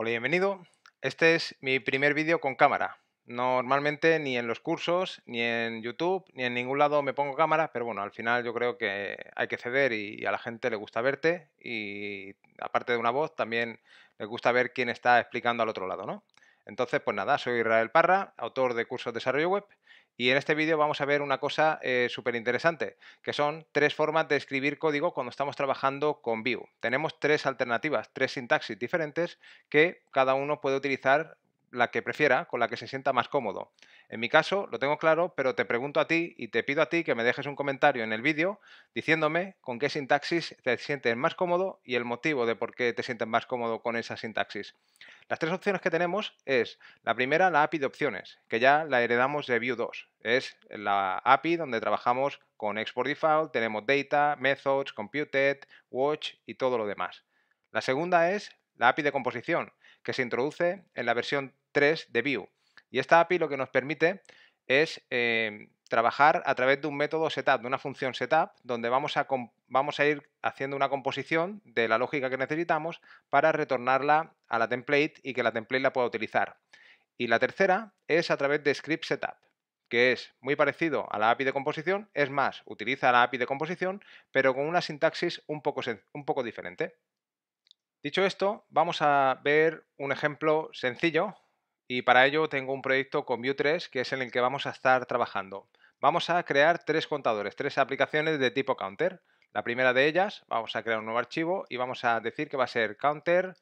Hola, bienvenido. Este es mi primer vídeo con cámara. Normalmente ni en los cursos, ni en YouTube, ni en ningún lado me pongo cámara, pero bueno, al final yo creo que hay que ceder y, a la gente le gusta verte y aparte de una voz también le gusta ver quién está explicando al otro lado, ¿no? Entonces, pues nada, soy Israel Parra, autor de cursos de desarrollo web y en este vídeo vamos a ver una cosa eh, súper interesante, que son tres formas de escribir código cuando estamos trabajando con Vue. Tenemos tres alternativas, tres sintaxis diferentes que cada uno puede utilizar la que prefiera, con la que se sienta más cómodo. En mi caso, lo tengo claro, pero te pregunto a ti y te pido a ti que me dejes un comentario en el vídeo diciéndome con qué sintaxis te sientes más cómodo y el motivo de por qué te sientes más cómodo con esa sintaxis. Las tres opciones que tenemos es, la primera, la API de opciones, que ya la heredamos de Vue 2. Es la API donde trabajamos con Export Default, tenemos Data, Methods, Computed, Watch y todo lo demás. La segunda es la API de composición, que se introduce en la versión 3 de Vue. Y esta API lo que nos permite es eh, trabajar a través de un método setup, de una función setup, donde vamos a, vamos a ir haciendo una composición de la lógica que necesitamos para retornarla a la template y que la template la pueda utilizar. Y la tercera es a través de script setup, que es muy parecido a la API de composición, es más, utiliza la API de composición, pero con una sintaxis un poco, un poco diferente. Dicho esto, vamos a ver un ejemplo sencillo y para ello tengo un proyecto con Vue3 que es en el que vamos a estar trabajando. Vamos a crear tres contadores, tres aplicaciones de tipo counter. La primera de ellas, vamos a crear un nuevo archivo y vamos a decir que va a ser counter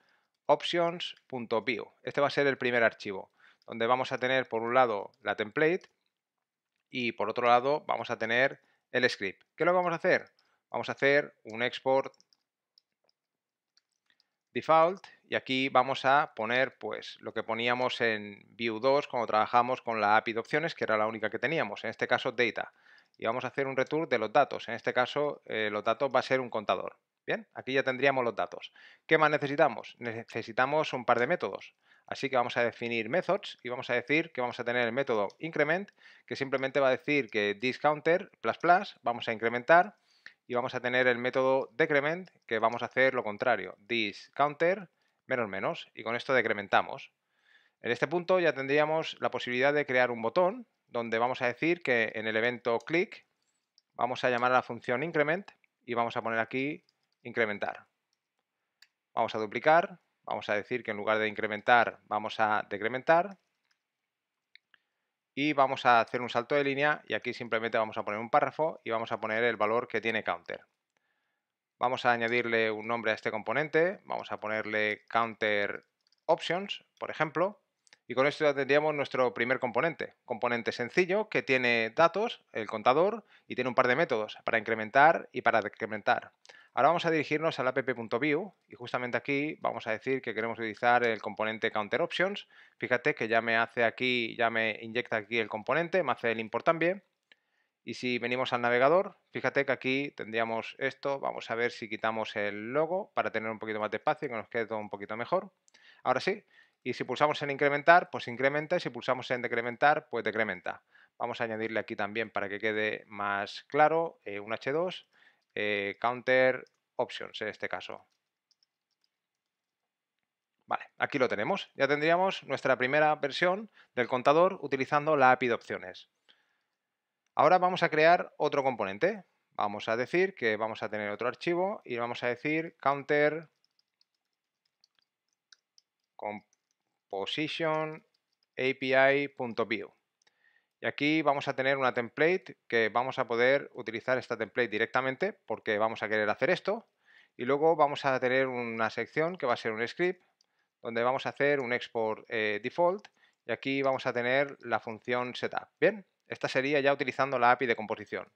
Este va a ser el primer archivo, donde vamos a tener por un lado la template y por otro lado vamos a tener el script. ¿Qué lo vamos a hacer? Vamos a hacer un export default y aquí vamos a poner pues lo que poníamos en view 2 cuando trabajamos con la API de opciones que era la única que teníamos, en este caso data y vamos a hacer un return de los datos, en este caso eh, los datos va a ser un contador. Bien, aquí ya tendríamos los datos. ¿Qué más necesitamos? Necesitamos un par de métodos. Así que vamos a definir methods y vamos a decir que vamos a tener el método increment que simplemente va a decir que discounter plus, vamos a incrementar y vamos a tener el método decrement que vamos a hacer lo contrario, this counter menos menos y con esto decrementamos. En este punto ya tendríamos la posibilidad de crear un botón donde vamos a decir que en el evento click vamos a llamar a la función increment y vamos a poner aquí incrementar. Vamos a duplicar, vamos a decir que en lugar de incrementar vamos a decrementar y vamos a hacer un salto de línea y aquí simplemente vamos a poner un párrafo y vamos a poner el valor que tiene counter. Vamos a añadirle un nombre a este componente, vamos a ponerle counter options, por ejemplo, y con esto ya tendríamos nuestro primer componente. Componente sencillo que tiene datos, el contador, y tiene un par de métodos para incrementar y para decrementar. Ahora vamos a dirigirnos al app.view y justamente aquí vamos a decir que queremos utilizar el componente counter options. Fíjate que ya me hace aquí, ya me inyecta aquí el componente, me hace el import también. Y si venimos al navegador, fíjate que aquí tendríamos esto. Vamos a ver si quitamos el logo para tener un poquito más de espacio y que nos quede todo un poquito mejor. Ahora sí. Y si pulsamos en incrementar, pues incrementa. Y si pulsamos en decrementar, pues decrementa. Vamos a añadirle aquí también para que quede más claro eh, un H2. Eh, counter options en este caso. Vale, aquí lo tenemos. Ya tendríamos nuestra primera versión del contador utilizando la API de opciones. Ahora vamos a crear otro componente. Vamos a decir que vamos a tener otro archivo y vamos a decir counter composition y aquí vamos a tener una template que vamos a poder utilizar esta template directamente porque vamos a querer hacer esto. Y luego vamos a tener una sección que va a ser un script donde vamos a hacer un export eh, default y aquí vamos a tener la función setup. Bien, esta sería ya utilizando la API de composición.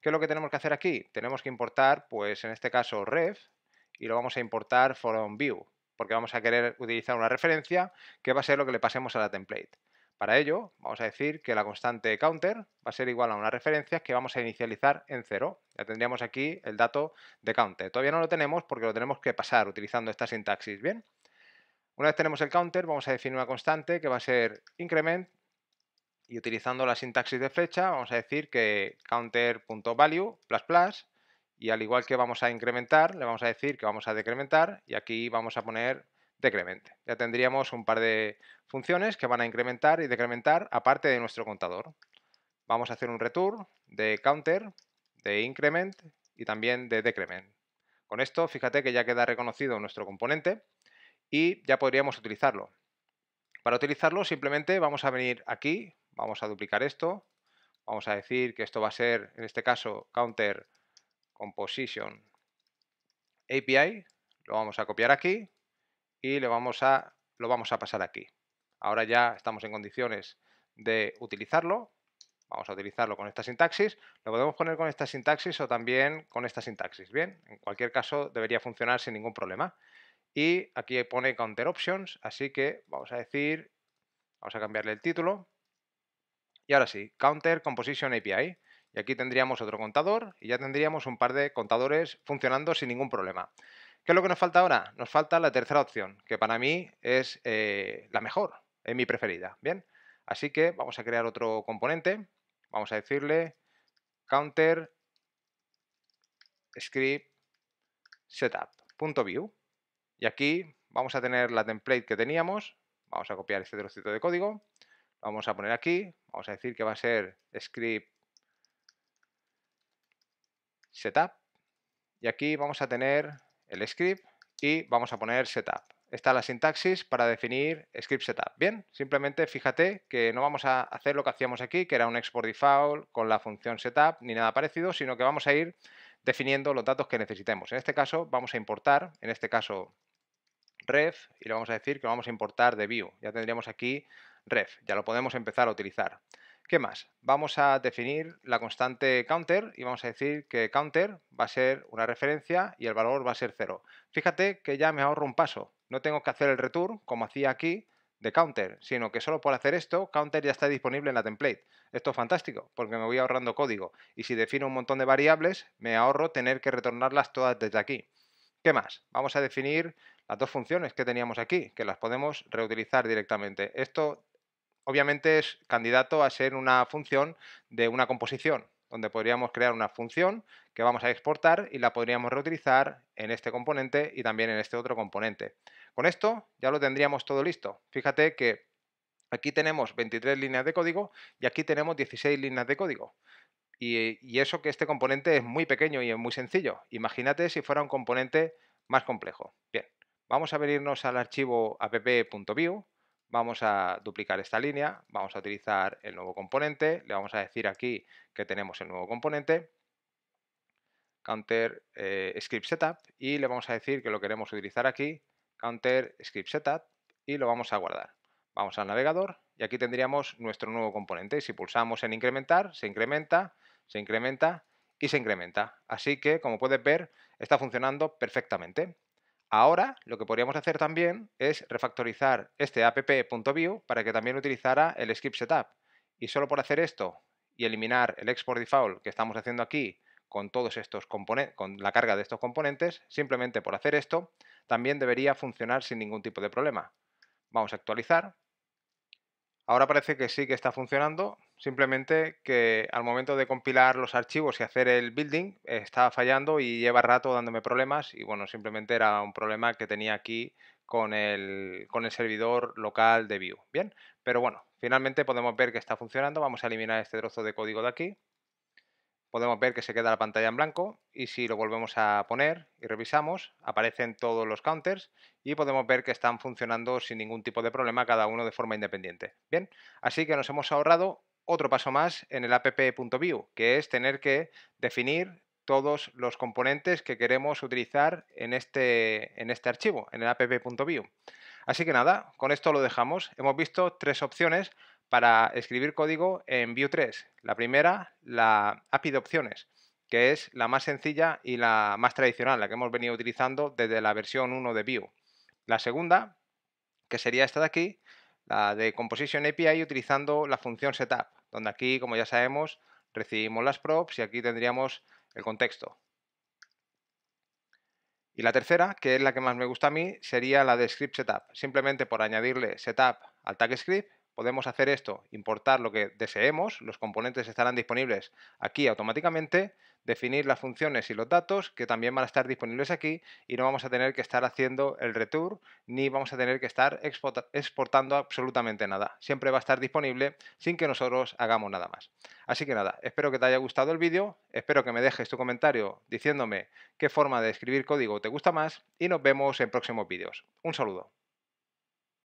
¿Qué es lo que tenemos que hacer aquí? Tenemos que importar, pues en este caso ref y lo vamos a importar from view porque vamos a querer utilizar una referencia que va a ser lo que le pasemos a la template. Para ello, vamos a decir que la constante counter va a ser igual a una referencia que vamos a inicializar en 0. Ya tendríamos aquí el dato de counter. Todavía no lo tenemos porque lo tenemos que pasar utilizando esta sintaxis, ¿bien? Una vez tenemos el counter, vamos a definir una constante que va a ser increment y utilizando la sintaxis de flecha vamos a decir que counter.value y al igual que vamos a incrementar, le vamos a decir que vamos a decrementar y aquí vamos a poner decremente. Ya tendríamos un par de funciones que van a incrementar y decrementar aparte de nuestro contador. Vamos a hacer un return de counter, de increment y también de decrement. Con esto, fíjate que ya queda reconocido nuestro componente y ya podríamos utilizarlo. Para utilizarlo simplemente vamos a venir aquí, vamos a duplicar esto, vamos a decir que esto va a ser, en este caso, counter composition API, lo vamos a copiar aquí y vamos a, lo vamos a pasar aquí. Ahora ya estamos en condiciones de utilizarlo. Vamos a utilizarlo con esta sintaxis. Lo podemos poner con esta sintaxis o también con esta sintaxis. Bien, en cualquier caso debería funcionar sin ningún problema. Y aquí pone counter options, así que vamos a decir, vamos a cambiarle el título. Y ahora sí, counter composition API. Y aquí tendríamos otro contador y ya tendríamos un par de contadores funcionando sin ningún problema. ¿Qué es lo que nos falta ahora? Nos falta la tercera opción, que para mí es eh, la mejor, es mi preferida. Bien, así que vamos a crear otro componente. Vamos a decirle counter script setup.view. Y aquí vamos a tener la template que teníamos. Vamos a copiar este trocito de código. Lo vamos a poner aquí. Vamos a decir que va a ser script setup. Y aquí vamos a tener el script y vamos a poner setup. Está la sintaxis para definir script setup. Bien, simplemente fíjate que no vamos a hacer lo que hacíamos aquí, que era un export default con la función setup ni nada parecido, sino que vamos a ir definiendo los datos que necesitemos. En este caso vamos a importar, en este caso ref, y le vamos a decir que lo vamos a importar de view. Ya tendríamos aquí ref, ya lo podemos empezar a utilizar. ¿Qué más? Vamos a definir la constante counter y vamos a decir que counter va a ser una referencia y el valor va a ser cero. Fíjate que ya me ahorro un paso. No tengo que hacer el return como hacía aquí de counter, sino que solo por hacer esto, counter ya está disponible en la template. Esto es fantástico porque me voy ahorrando código y si defino un montón de variables, me ahorro tener que retornarlas todas desde aquí. ¿Qué más? Vamos a definir las dos funciones que teníamos aquí, que las podemos reutilizar directamente. Esto obviamente es candidato a ser una función de una composición, donde podríamos crear una función que vamos a exportar y la podríamos reutilizar en este componente y también en este otro componente. Con esto ya lo tendríamos todo listo. Fíjate que aquí tenemos 23 líneas de código y aquí tenemos 16 líneas de código. Y, eso que este componente es muy pequeño y es muy sencillo. Imagínate si fuera un componente más complejo. Bien, vamos a venirnos al archivo app.view vamos a duplicar esta línea, vamos a utilizar el nuevo componente, le vamos a decir aquí que tenemos el nuevo componente, counter eh, script setup, y le vamos a decir que lo queremos utilizar aquí, counter script setup, y lo vamos a guardar. Vamos al navegador y aquí tendríamos nuestro nuevo componente. Y si pulsamos en incrementar, se incrementa, se incrementa y se incrementa. Así que, como puedes ver, está funcionando perfectamente. Ahora lo que podríamos hacer también es refactorizar este app.view para que también utilizara el skip setup. Y solo por hacer esto y eliminar el export default que estamos haciendo aquí con todos estos con la carga de estos componentes, simplemente por hacer esto, también debería funcionar sin ningún tipo de problema. Vamos a actualizar. Ahora parece que sí que está funcionando, Simplemente que al momento de compilar los archivos y hacer el building eh, estaba fallando y lleva rato dándome problemas y bueno, simplemente era un problema que tenía aquí con el, con el servidor local de Vue. Bien, pero bueno, finalmente podemos ver que está funcionando. Vamos a eliminar este trozo de código de aquí. Podemos ver que se queda la pantalla en blanco y si lo volvemos a poner y revisamos, aparecen todos los counters y podemos ver que están funcionando sin ningún tipo de problema cada uno de forma independiente. Bien, así que nos hemos ahorrado otro paso más en el app.view, que es tener que definir todos los componentes que queremos utilizar en este, en este archivo, en el app.view. Así que nada, con esto lo dejamos. Hemos visto tres opciones para escribir código en view 3. La primera, la API de opciones, que es la más sencilla y la más tradicional, la que hemos venido utilizando desde la versión 1 de view La segunda, que sería esta de aquí, la de Composition API utilizando la función setup, donde aquí, como ya sabemos, recibimos las props y aquí tendríamos el contexto. Y la tercera, que es la que más me gusta a mí, sería la de script setup. Simplemente por añadirle setup al tag script, podemos hacer esto, importar lo que deseemos, los componentes estarán disponibles aquí automáticamente definir las funciones y los datos que también van a estar disponibles aquí y no vamos a tener que estar haciendo el retour ni vamos a tener que estar exportando absolutamente nada. Siempre va a estar disponible sin que nosotros hagamos nada más. Así que nada, espero que te haya gustado el vídeo, espero que me dejes tu comentario diciéndome qué forma de escribir código te gusta más y nos vemos en próximos vídeos. Un saludo.